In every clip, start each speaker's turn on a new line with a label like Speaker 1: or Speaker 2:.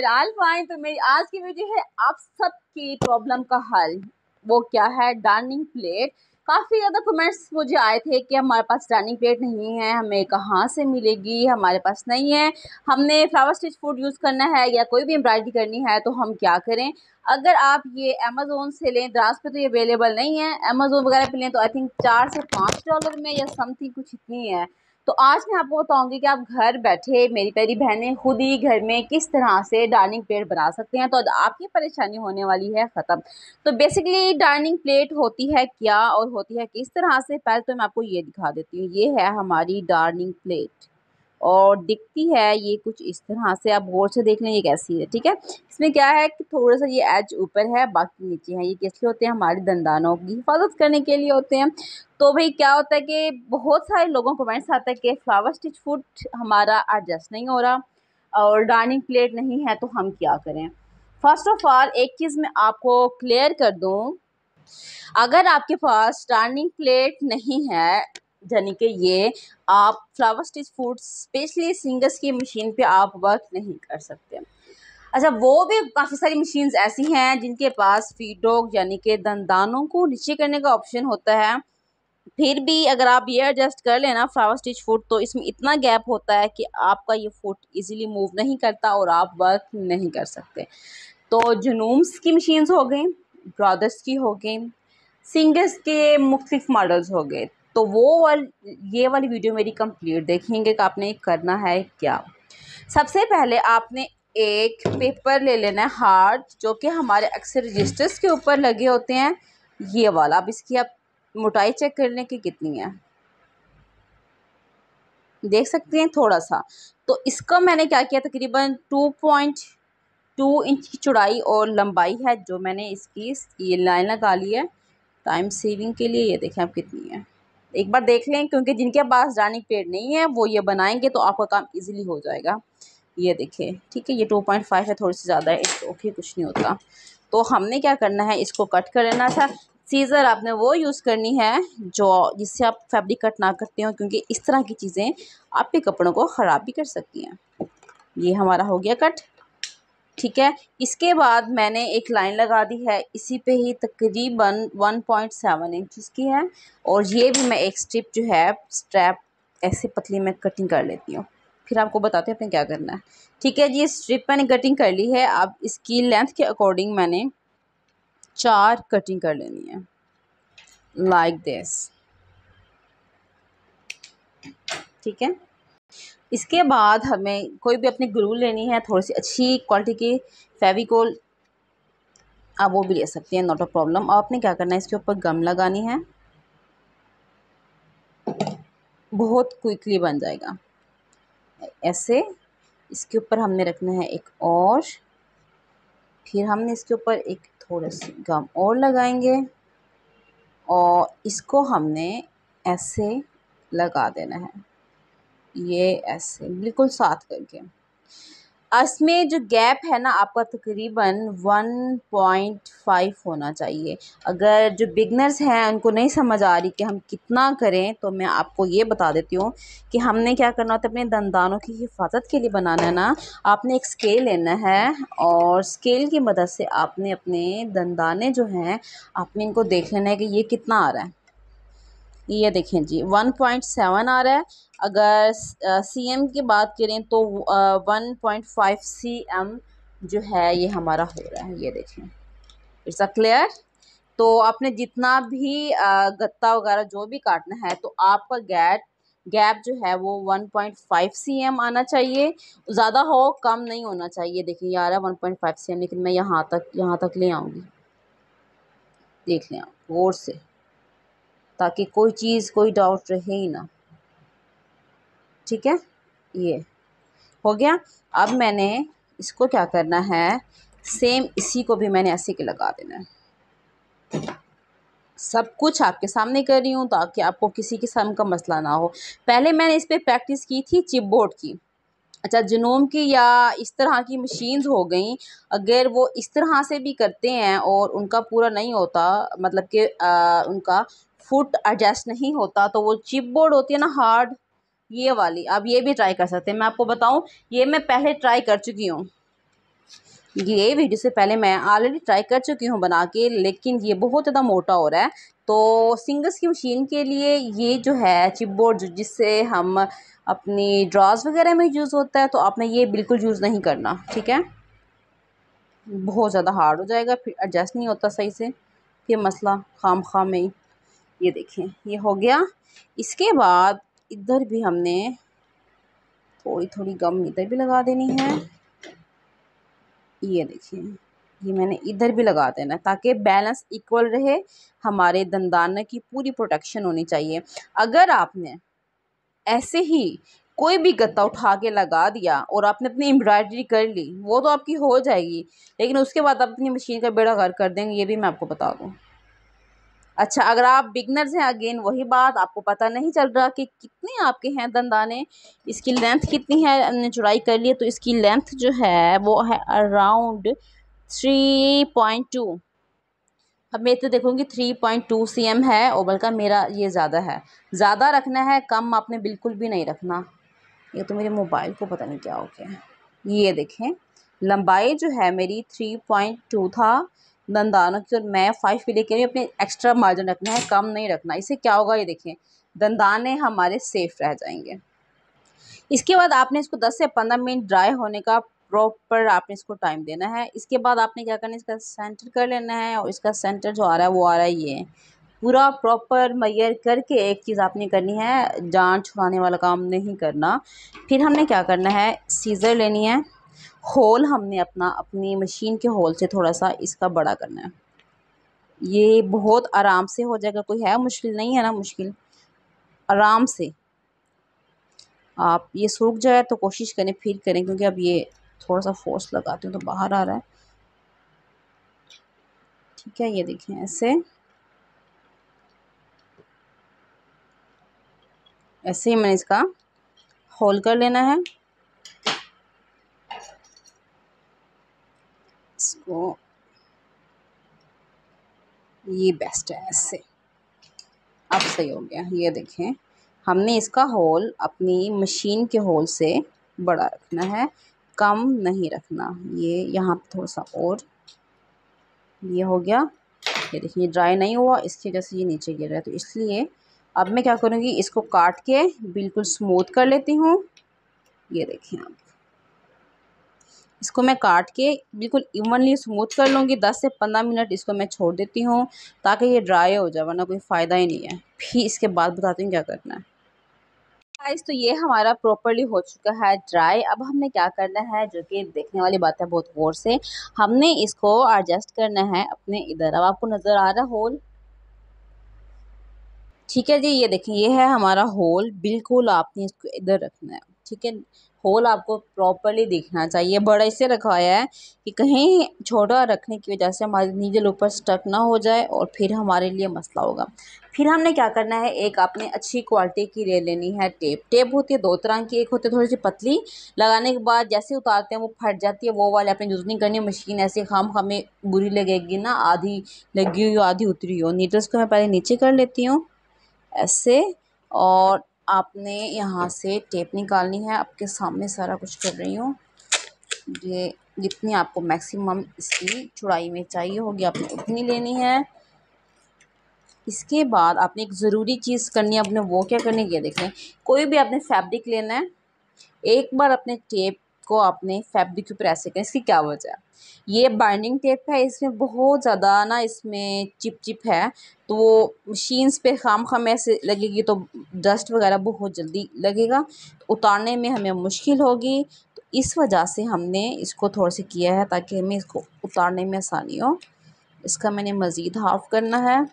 Speaker 1: Dear fine तो मेरी आज की वीडियो है आप सबकी प्रॉब्लम का हल वो क्या है डार्निंग प्लेट काफ़ी ज़्यादा कमेंट्स मुझे आए थे कि हमारे पास डाइनिंग प्लेट नहीं है हमें कहाँ से मिलेगी हमारे पास नहीं है हमने फ्लावर स्टिच फूड यूज़ करना है या कोई भी एम्ब्रॉयडरी करनी है तो हम क्या करें अगर आप ये अमेज़ोन से लें दराज पे तो ये अवेलेबल नहीं है अमेज़ोन वगैरह पे लें तो आई थिंक चार से पाँच डॉलर में या समथिंग कुछ इतनी है तो आज मैं आपको बताऊंगी कि आप घर बैठे मेरी प्यारी बहनें खुद ही घर में किस तरह से डाइनिंग प्लेट बना सकते हैं तो आपकी परेशानी होने वाली है ख़त्म तो बेसिकली डाइनिंग प्लेट होती है क्या और होती है किस तरह से पहले तो मैं आपको ये दिखा देती हूँ ये है हमारी डाइनिंग प्लेट और दिखती है ये कुछ इस तरह से आप गौर से देख लें ये कैसी है ठीक है इसमें क्या है कि थोड़ा सा ये एज ऊपर है बाकी नीचे है ये कैसे होते हैं हमारे दंदानों की हिफाजत करने के लिए होते हैं तो भाई क्या होता है कि बहुत सारे लोगों को कमेंट्स आता है कि फ्लावर स्टिच फूड हमारा एडजस्ट नहीं हो रहा और डाइनिंग प्लेट नहीं है तो हम क्या करें फ़र्स्ट ऑफ़ ऑल एक चीज़ मैं आपको क्लियर कर दूँ अगर आपके पास डाइनिंग प्लेट नहीं है यानी कि ये आप flower stitch foot specially Singer's की मशीन पे आप वर्क नहीं कर सकते अच्छा वो भी काफ़ी सारी मशीन्स ऐसी हैं जिनके पास फीडोग यानी कि दंदानों को नीचे करने का ऑप्शन होता है फिर भी अगर आप ये एडजस्ट कर लेना फ्लावर स्टिच फुट तो इसमें इतना गैप होता है कि आपका ये फुट इजीली मूव नहीं करता और आप वर्क नहीं कर सकते तो जनूम्स की मशीन्स हो गई ब्रदर्स की हो गई सिंगर्स के मुख्तफ मॉडल्स हो गए तो वो वाल ये वाली वीडियो मेरी कंप्लीट देखेंगे कि आपने करना है क्या सबसे पहले आपने एक पेपर ले लेना है हार्ड जो कि हमारे अक्सर रजिस्टर्स के ऊपर लगे होते हैं ये वाला अब इसकी आप मोटाई चेक करने की कितनी है देख सकते हैं थोड़ा सा तो इसका मैंने क्या किया तकरीबन टू पॉइंट टू इंच की चौड़ाई और लंबाई है जो मैंने इसकी ये लाइन लगा ली है टाइम सेविंग के लिए ये देखें आप कितनी है एक बार देख लें क्योंकि जिनके पास डाइनिंग पेड़ नहीं है वो ये बनाएंगे तो आपका काम इजीली हो जाएगा ये देखें ठीक है ये टू पॉइंट फाइव है थोड़ी सी ज़्यादा है इसको ओके कुछ नहीं होता तो हमने क्या करना है इसको कट कर लेना था सीज़र आपने वो यूज़ करनी है जो जिससे आप फैब्रिक कट ना करते हो क्योंकि इस तरह की चीज़ें आपके कपड़ों को ख़राब भी कर सकती हैं ये हमारा हो गया कट ठीक है इसके बाद मैंने एक लाइन लगा दी है इसी पे ही तकरीबन 1.7 पॉइंट इंचज़ की है और ये भी मैं एक स्ट्रिप जो है स्ट्रैप ऐसे पतली में कटिंग कर लेती हूँ फिर आपको बताते हैं आपने क्या करना है ठीक है जी स्ट्रिप मैंने कटिंग कर ली है अब इसकी लेंथ के अकॉर्डिंग मैंने चार कटिंग कर लेनी है लाइक like दिस ठीक है इसके बाद हमें कोई भी अपनी ग्लू लेनी है थोड़ी सी अच्छी क्वालिटी की फेविकोल आप वो भी ले सकते हैं नॉट अ प्रॉब्लम और आपने क्या करना है इसके ऊपर गम लगानी है बहुत क्विकली बन जाएगा ऐसे इसके ऊपर हमने रखना है एक और फिर हमने इसके ऊपर एक थोड़े से गम और लगाएंगे और इसको हमने ऐसे लगा देना है ये ऐसे बिल्कुल साथ करके इसमें जो गैप है ना आपका तकरीबन 1.5 होना चाहिए अगर जो बिगनर्स हैं उनको नहीं समझ आ रही कि हम कितना करें तो मैं आपको ये बता देती हूँ कि हमने क्या करना होता है अपने दंदानों की हिफाजत के लिए बनाना है ना आपने एक स्केल लेना है और स्केल की मदद से आपने अपने दंदाने जो हैं आपने इनको देख लेना है कि ये कितना आ रहा है ये देखें जी वन पॉइंट सेवन आ रहा है अगर सी एम की बात करें तो one point five C M जो है ये हमारा हो रहा है ये देखें इट्स अ क्लियर तो आपने जितना भी गत्ता वगैरह जो भी काटना है तो आपका गैट गैप जो है वो 1.5 सीएम आना चाहिए ज़्यादा हो कम नहीं होना चाहिए देखिए यार है 1.5 सीएम लेकिन मैं यहाँ तक यहाँ तक ले आऊँगी देख लें गौर से ताकि कोई चीज़ कोई डाउट रहे ही ना ठीक है ये हो गया अब मैंने इसको क्या करना है सेम इसी को भी मैंने ऐसे के लगा देना है सब कुछ आपके सामने कर रही हूँ ताकि आपको किसी किस्म का मसला ना हो पहले मैंने इस पर प्रैक्टिस की थी चिपबोर्ड की अच्छा जुनूम की या इस तरह की मशीन्स हो गई अगर वो इस तरह से भी करते हैं और उनका पूरा नहीं होता मतलब कि उनका फुट एडजस्ट नहीं होता तो वो चिप बोर्ड होती है ना हार्ड ये वाली आप ये भी ट्राई कर सकते हैं मैं आपको बताऊं ये मैं पहले ट्राई कर चुकी हूँ ये वीडियो से पहले मैं ऑलरेडी ट्राई कर चुकी हूँ बना के लेकिन ये बहुत ज़्यादा मोटा हो रहा है तो सिंगल्स की मशीन के लिए ये जो है चिप बोर्ड जिससे हम अपनी ड्रॉज वगैरह में यूज़ होता है तो आपने ये बिल्कुल यूज़ नहीं करना ठीक है बहुत ज़्यादा हार्ड हो जाएगा फिर एडजस्ट नहीं होता सही से ये मसला खाम खाम में ही ये देखें ये हो गया इसके बाद इधर भी हमने थोड़ी थोड़ी गम इधर भी लगा देनी है ये देखिए ये मैंने इधर भी लगा देना ताकि बैलेंस इक्वल रहे हमारे दंदाने की पूरी प्रोटेक्शन होनी चाहिए अगर आपने ऐसे ही कोई भी गत्ता उठा के लगा दिया और आपने अपनी एम्ब्रॉयडरी कर ली वो तो आपकी हो जाएगी लेकिन उसके बाद आप अपनी मशीन का बेड़ा घर कर देंगे ये भी मैं आपको बता दूँ अच्छा अगर आप बिगनर्स हैं अगेन वही बात आपको पता नहीं चल रहा कि कितने आपके हैं दंदाने इसकी लेंथ कितनी है हमने चुड़ाई कर ली तो इसकी लेंथ जो है वो है अराउंड थ्री पॉइंट टू अब मैं तो देखूंगी three point two C M है ओबल का मेरा ये ज़्यादा है ज़्यादा रखना है कम आपने बिल्कुल भी नहीं रखना ये तो मेरे मोबाइल को पता नहीं क्या हो गया है ये देखें लंबाई जो है मेरी थ्री पॉइंट टू था दंदानों की जो तो मैं फाइव पे लेके अपने एक्स्ट्रा मार्जिन रखना है कम नहीं रखना इसे क्या होगा ये देखें दंदाने हमारे सेफ रह जाएंगे इसके बाद आपने इसको 10 से 15 मिनट ड्राई होने का प्रॉपर आपने इसको टाइम देना है इसके बाद आपने क्या करना है इसका सेंटर कर लेना है और इसका सेंटर जो आ रहा है वो आ रहा है ये पूरा प्रॉपर मैयर करके एक चीज़ आपने करनी है जान छुड़ाने वाला काम नहीं करना फिर हमने क्या करना है सीज़र लेनी है होल हमने अपना अपनी मशीन के होल से थोड़ा सा इसका बड़ा करना है ये बहुत आराम से हो जाएगा कोई है मुश्किल नहीं है ना मुश्किल आराम से आप ये सूख जाए तो कोशिश करें फिर करें क्योंकि अब ये थोड़ा सा फोर्स लगाते हैं तो बाहर आ रहा है ठीक है ये देखें ऐसे ऐसे ही मैंने इसका होल कर लेना है आपको ये बेस्ट है ऐसे अब सही हो गया ये देखें हमने इसका होल अपनी मशीन के होल से बड़ा रखना है कम नहीं रखना ये यहाँ पर थोड़ा सा और ये हो गया ये देखिए ड्राई नहीं हुआ इसकी वजह से ये नीचे गिर रहा है तो इसलिए अब मैं क्या करूँगी इसको काट के बिल्कुल स्मूथ कर लेती हूँ ये देखिए आप इसको मैं काट के बिल्कुल इवनली स्मूथ कर लूँगी दस से पंद्रह मिनट इसको मैं छोड़ देती हूँ ताकि ये ड्राई हो जाए वरना कोई फ़ायदा ही नहीं है फिर इसके बाद बताती हूँ क्या करना है तो ये हमारा प्रॉपरली हो चुका है ड्राई अब हमने क्या करना है जो कि देखने वाली बात है बहुत गौर से हमने इसको एडजस्ट करना है अपने इधर अब आपको नज़र आ रहा होल ठीक है जी ये देखिए ये है हमारा होल बिल्कुल आपने इसको इधर रखना है ठीक है होल आपको प्रॉपरली दिखना चाहिए बड़ा इसे रखवाया है कि कहीं छोटा रखने की वजह से हमारे नीजल ऊपर स्टक ना हो जाए और फिर हमारे लिए मसला होगा फिर हमने क्या करना है एक आपने अच्छी क्वालिटी की ले लेनी है टेप टेप होती है दो तरह की एक होती है थोड़ी सी पतली लगाने के बाद जैसे उतारते हैं वो फट जाती है वो वाले आपने यूज़ नहीं करनी मशीन ऐसे हम हमें बुरी लगेगी ना आधी लगी हुई हो आधी उतरी हो नीडल्स को मैं पहले नीचे कर लेती हूँ ऐसे और आपने यहाँ से टेप निकालनी है आपके सामने सारा कुछ कर रही हूँ ये जितनी आपको मैक्सिमम इसकी चौड़ाई में चाहिए होगी आपने उतनी लेनी है इसके बाद आपने एक ज़रूरी चीज़ करनी है आपने वो क्या करनी है ये देख लें कोई भी आपने फैब्रिक लेना है एक बार अपने टेप को आपने फैब्रिक के ऊपर ऐसे करें इसकी क्या वजह है ये बाइंडिंग टेप है इसमें बहुत ज़्यादा ना इसमें चिप चिप है तो वो मशीन्स पे खाम खाम ऐसे लगेगी तो डस्ट वगैरह बहुत जल्दी लगेगा तो उतारने में हमें मुश्किल होगी तो इस वजह से हमने इसको थोड़ा सा किया है ताकि हमें इसको उतारने में आसानी हो इसका मैंने मज़ीद हाफ़ करना है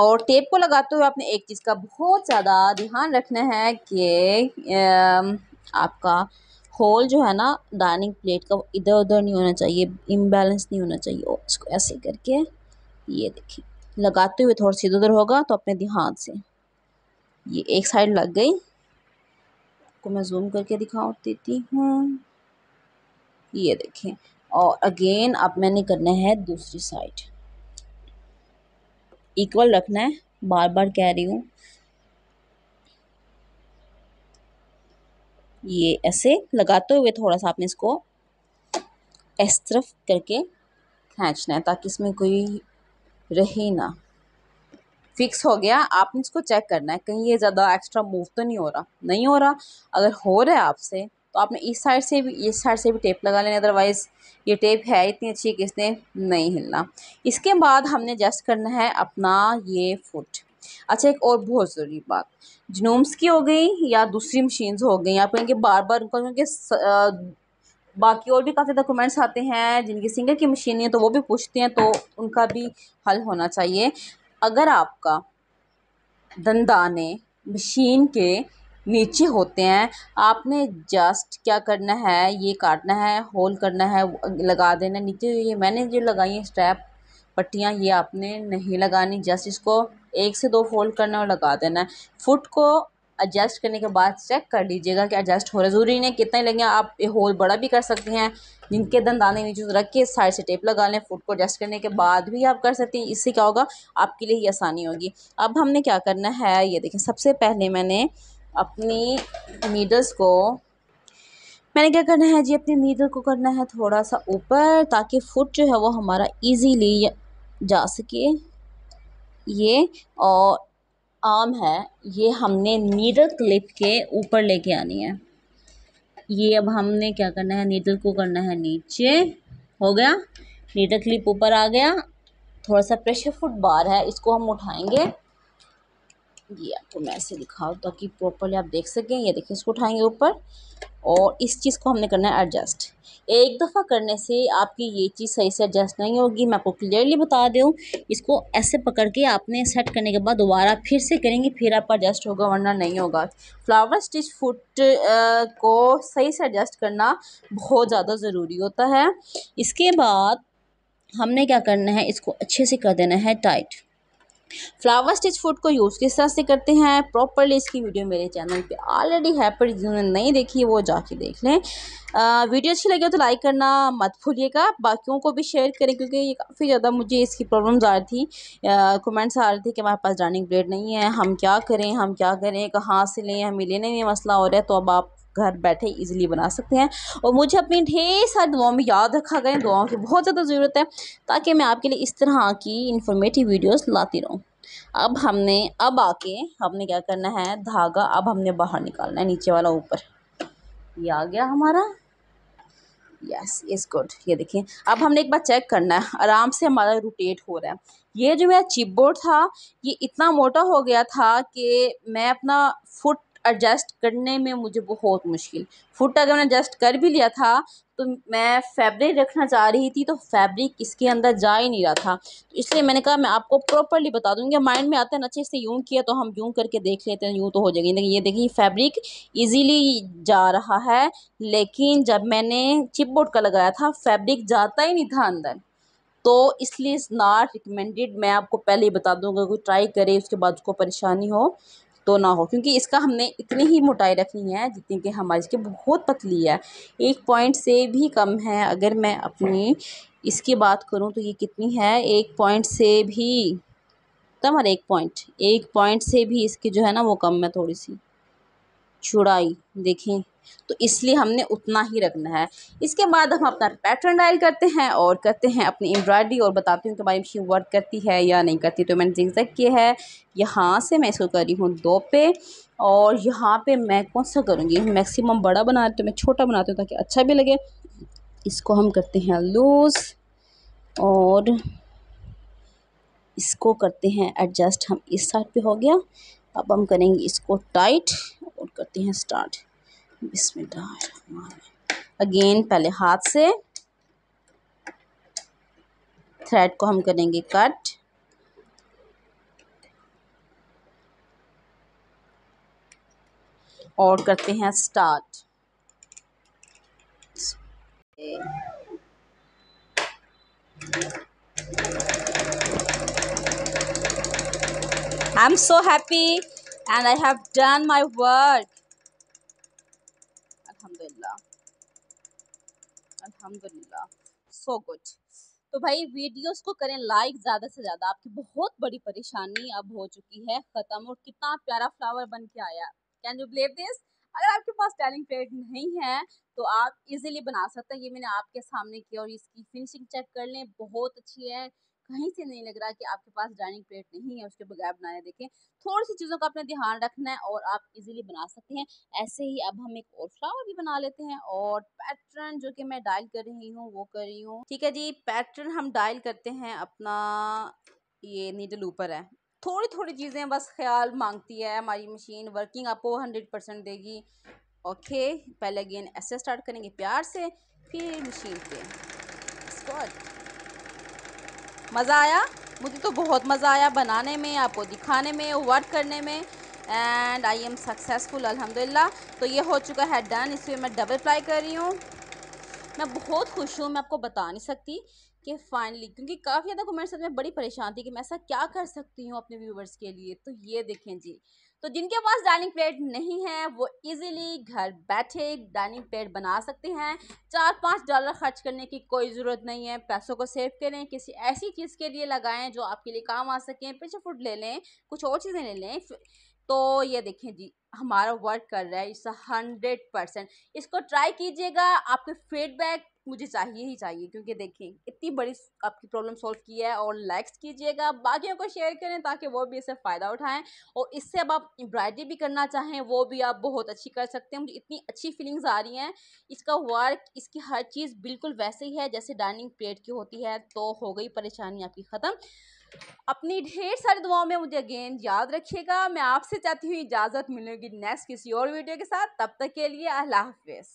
Speaker 1: और टेप को लगाते हुए आपने एक चीज़ का बहुत ज़्यादा ध्यान रखना है कि आपका होल जो है ना डाइनिंग प्लेट का इधर उधर नहीं होना चाहिए इम्बेलेंस नहीं होना चाहिए इसको ऐसे करके ये देखिए लगाते हुए थोड़ा सा उधर होगा तो अपने ध्यान से ये एक साइड लग गई आपको मैं जूम करके दिखा देती हूँ ये देखें और अगेन अब मैंने करना है दूसरी साइड इक्वल रखना है बार बार कह रही हूँ ये ऐसे लगाते हुए थोड़ा सा आपने इसको इस तरफ करके खींचना है ताकि इसमें कोई रहे ना फिक्स हो गया आपने इसको चेक करना है कहीं ये ज़्यादा एक्स्ट्रा मूव तो नहीं हो रहा नहीं हो रहा अगर हो रहा है आपसे तो आपने इस साइड से भी इस साइड से भी टेप लगा लेना अदरवाइज़ ये टेप है इतनी अच्छी कि इसने नहीं हिलना इसके बाद हमने एडजस्ट करना है अपना ये फुट अच्छा एक और बहुत ज़रूरी बात जीनोम्स की हो गई या दूसरी मशीन्स हो गई आप कहेंगे बार बार क्योंकि बाकी और भी काफ़ी डॉक्यूमेंट्स आते हैं जिनकी सिंगर की मशीन है तो वो भी पूछते हैं तो उनका भी हल होना चाहिए अगर आपका दंदाने मशीन के नीचे होते हैं आपने जस्ट क्या करना है ये काटना है होल करना है लगा देना नीचे ये मैंने जो लगाई है स्ट्रैप पट्टियाँ ये आपने नहीं लगानी जस्ट इसको एक से दो फोल्ड करना और लगा देना है फुट को एडजस्ट करने के बाद चेक कर लीजिएगा कि एडजस्ट हो रहा है ज़रूरी नहीं कितने लगे आप ये होल बड़ा भी कर सकते हैं जिनके दंदाने नीचे रख के साइड से टेप लगा लें फुट को एडजस्ट करने के बाद भी आप कर सकते हैं इससे क्या होगा आपके लिए ही आसानी होगी अब हमने क्या करना है ये देखें सबसे पहले मैंने अपनी नीडल्स को मैंने क्या करना है जी अपने नीडल को करना है थोड़ा सा ऊपर ताकि फुट जो है वो हमारा ईजीली जा सके ये और आम है ये हमने नीडल क्लिप के ऊपर लेके आनी है ये अब हमने क्या करना है नीडल को करना है नीचे हो गया नीडल क्लिप ऊपर आ गया थोड़ा सा प्रेशर फुट बार है इसको हम उठाएंगे ये आपको तो मैं ऐसे दिखाऊँ ताकि प्रॉपरली आप देख सकें ये देखिए इसको उठाएंगे ऊपर और इस चीज़ को हमने करना है एडजस्ट एक दफ़ा करने से आपकी ये चीज़ सही से एडजस्ट नहीं होगी मैं आपको क्लियरली बता दूँ इसको ऐसे पकड़ के आपने सेट करने के बाद दोबारा फिर से करेंगे फिर आपका एडजस्ट होगा वरना नहीं होगा फ्लावर स्टिच फुट को सही से एडजस्ट करना बहुत ज़्यादा ज़रूरी होता है इसके बाद हमने क्या करना है इसको अच्छे से कर देना है टाइट फ्लावर स्टिच फूड को यूज़ किस तरह से करते हैं प्रॉपरली इसकी वीडियो मेरे चैनल पे ऑलरेडी है पर जिन्होंने नहीं देखी वो जाके देख लें आ, वीडियो अच्छी हो तो लाइक करना मत भूलिएगा बाकियों को भी शेयर करें क्योंकि ये काफ़ी ज़्यादा मुझे इसकी प्रॉब्लम्स आ रही थी कमेंट्स आ रही थी कि हमारे पास डाइनिंग प्लेट नहीं है हम क्या करें हम क्या करें कहाँ से लें हमें लेने में मसला हो रहा है तो अब आप घर बैठे इजीली बना सकते हैं और मुझे अपनी ढेर सारी दुआओं में याद रखा गया दुआओं की बहुत ज़्यादा ज़रूरत है ताकि मैं आपके लिए इस तरह की इन्फॉर्मेटिव वीडियोस लाती रहूँ अब हमने अब आके हमने क्या करना है धागा अब हमने बाहर निकालना है नीचे वाला ऊपर ये आ गया हमारा यस इज़ गुड ये देखिए अब हमने एक बार चेक करना है आराम से हमारा रोटेट हो रहा है ये जो मेरा चिपबोर्ड था ये इतना मोटा हो गया था कि मैं अपना फुट एडजस्ट करने में मुझे बहुत मुश्किल फुट अगर मैंने एडजस्ट कर भी लिया था तो मैं फैब्रिक रखना चाह रही थी तो फैब्रिक इसके अंदर जा ही नहीं रहा था तो इसलिए मैंने कहा मैं आपको प्रॉपरली बता दूँगी माइंड में आता है अच्छे से यूँ किया तो हम यूँ करके देख लेते हैं यूँ तो हो जाएगी लेकिन ये देखिए फैब्रिक ईजीली जा रहा है लेकिन जब मैंने चिपबोर्ड का लगाया था फैब्रिक जाता ही नहीं था अंदर तो इसलिए इज़ नॉट रिकमेंडेड मैं आपको पहले ही बता दूँगा कोई ट्राई करे उसके बाद उसको परेशानी हो तो ना हो क्योंकि इसका हमने इतनी ही मोटाई रखनी है जितनी कि हमारी इसकी बहुत पतली है एक पॉइंट से भी कम है अगर मैं अपनी इसकी बात करूँ तो ये कितनी है एक पॉइंट से भी कम और एक पॉइंट एक पॉइंट से भी इसकी जो है ना वो कम है थोड़ी सी चौड़ाई देखें तो इसलिए हमने उतना ही रखना है इसके बाद हम अपना पैटर्न डायल करते हैं और करते हैं अपनी एम्ब्रॉयडरी और बताती हूँ कि हमारी मशीन वर्क करती है या नहीं करती तो मैंने जिक्जैक किया है यहाँ से मैं इसको कर रही हूँ दो पे और यहाँ पे मैं कौन सा करूँगी मैक्सिमम बड़ा बना तो मैं छोटा बनाती हूँ ताकि अच्छा भी लगे इसको हम करते हैं लूज़ और इसको करते हैं एडजस्ट हम इस साइड पर हो गया अब हम करेंगे इसको टाइट करती हैं स्टार्ट इसमें अगेन पहले हाथ से थ्रेड को हम करेंगे कट और करते हैं start I'm so happy and I have done my work. अलहमदिल्ला सो गुड तो भाई वीडियोस को करें लाइक ज़्यादा से ज़्यादा आपकी बहुत बड़ी परेशानी अब हो चुकी है ख़त्म और कितना प्यारा फ्लावर बन के आया कैन यू बिलीव दिस अगर आपके पास टैलिंग प्लेट नहीं है तो आप इजीली बना सकते हैं ये मैंने आपके सामने किया और इसकी फिनिशिंग चेक कर लें बहुत अच्छी है कहीं से नहीं लग रहा कि आपके पास डाइनिंग प्लेट नहीं है उसके बगैर बनाया देखें थोड़ी सी चीज़ों का अपना ध्यान रखना है और आप इजीली बना सकते हैं ऐसे ही अब हम एक और फ्लावर भी बना लेते हैं और पैटर्न जो कि मैं डायल कर रही हूँ वो कर रही हूँ ठीक है जी पैटर्न हम डायल करते हैं अपना ये नीडल ऊपर है थोड़ी थोड़ी चीज़ें बस ख्याल मांगती है हमारी मशीन वर्किंग आपको हंड्रेड परसेंट देगी ओके पहले अगेन ऐसे स्टार्ट करेंगे प्यार से फिर मशीन पे मज़ा आया मुझे तो बहुत मज़ा आया बनाने में आपको दिखाने में वर्क करने में एंड आई एम सक्सेसफुल अल्हम्दुलिल्लाह तो ये हो चुका है डन इसलिए मैं डबल अप्लाई कर रही हूँ मैं बहुत खुश हूँ मैं आपको बता नहीं सकती कि फाइनली क्योंकि काफ़ी ज़्यादा कमेंट्स में बड़ी परेशान थी कि मैं ऐसा क्या कर सकती हूँ अपने व्यूवर्स के लिए तो ये देखें जी तो जिनके पास डाइनिंग प्लेट नहीं है वो इजीली घर बैठे डाइनिंग प्लेट बना सकते हैं चार पाँच डॉलर खर्च करने की कोई ज़रूरत नहीं है पैसों को सेव करें किसी ऐसी चीज़ के लिए लगाएं जो आपके लिए काम आ सकें पिछे फूड ले लें कुछ और चीज़ें ले लें तो ये देखें जी हमारा वर्क कर रहा है इट्स हंड्रेड परसेंट इसको ट्राई कीजिएगा आपके फीडबैक मुझे चाहिए ही चाहिए क्योंकि देखें इतनी बड़ी आपकी प्रॉब्लम सॉल्व की है और लाइक्स कीजिएगा बाकियों को शेयर करें ताकि वो भी इससे फ़ायदा उठाएं और इससे अब आप एम्ब्रॉयडरी भी करना चाहें वो भी आप बहुत अच्छी कर सकते हैं मुझे इतनी अच्छी फीलिंग्स आ रही हैं इसका वर्क इसकी हर चीज़ बिल्कुल वैसे ही है जैसे डाइनिंग प्लेट की होती है तो हो गई परेशानी आपकी ख़त्म अपनी ढेर सारी दुआओं में मुझे अगेन याद रखिएगा मैं आपसे चाहती हूँ इजाज़त मिलेगी नेक्स्ट किसी और वीडियो के साथ तब तक के लिए अल्लाह हाफिज़